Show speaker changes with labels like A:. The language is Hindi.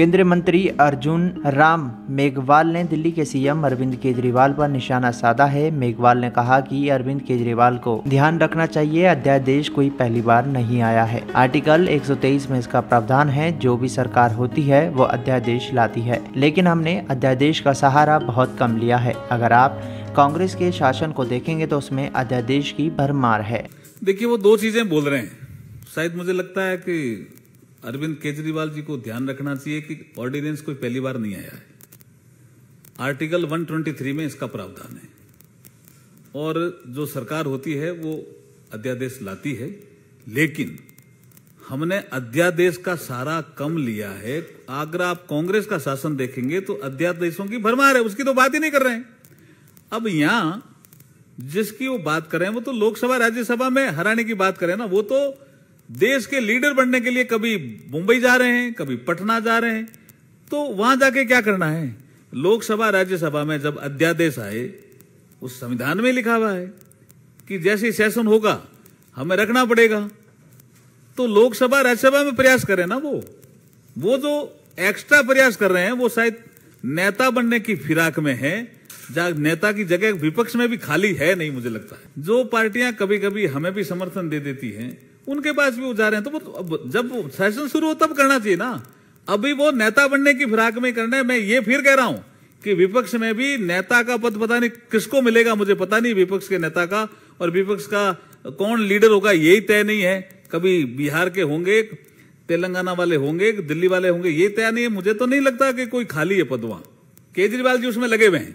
A: केंद्रीय मंत्री अर्जुन राम मेघवाल ने दिल्ली के सीएम अरविंद केजरीवाल पर निशाना साधा है मेघवाल ने कहा कि अरविंद केजरीवाल को ध्यान रखना चाहिए अध्यादेश कोई पहली बार नहीं आया है आर्टिकल 123 में इसका प्रावधान है जो भी सरकार होती है वो अध्यादेश लाती है लेकिन हमने अध्यादेश का सहारा बहुत कम लिया है अगर आप कांग्रेस के शासन को देखेंगे तो उसमें अध्यादेश की भरमार है
B: देखिए वो दो चीजें बोल रहे हैं शायद मुझे लगता है कि अरविंद केजरीवाल जी को ध्यान रखना चाहिए कि ऑर्डिनेंस कोई पहली बार नहीं आया है आर्टिकल 123 में इसका प्रावधान है और जो सरकार होती है वो अध्यादेश लाती है लेकिन हमने अध्यादेश का सारा कम लिया है अगर आप कांग्रेस का शासन देखेंगे तो अध्यादेशों की भरमार है उसकी तो बात ही नहीं कर रहे हैं अब यहां जिसकी वो बात कर रहे हैं वो तो लोकसभा राज्यसभा में हराने की बात करें ना वो तो देश के लीडर बनने के लिए कभी मुंबई जा रहे हैं कभी पटना जा रहे हैं तो वहां जाके क्या करना है लोकसभा राज्यसभा में जब अध्यादेश आए उस संविधान में लिखा हुआ है कि जैसे सेशन होगा हमें रखना पड़ेगा तो लोकसभा राज्यसभा में प्रयास करें ना वो वो जो एक्स्ट्रा प्रयास कर रहे हैं वो शायद नेता बनने की फिराक में है नेता की जगह विपक्ष में भी खाली है नहीं मुझे लगता है जो पार्टियां कभी कभी हमें भी समर्थन दे देती हैं उनके पास भी जा रहे हैं तो, तो जब सेशन शुरू हो तब करना चाहिए ना अभी वो नेता बनने की फिराक में करना है मैं ये फिर कह रहा हूं कि विपक्ष में भी नेता का पद पता नहीं किसको मिलेगा मुझे पता नहीं विपक्ष के नेता का और विपक्ष का कौन लीडर होगा यही तय नहीं है कभी बिहार के होंगे तेलंगाना वाले होंगे दिल्ली वाले होंगे ये तय नहीं है मुझे तो नहीं लगता कि कोई खाली है पद वहां केजरीवाल जी उसमें लगे हुए हैं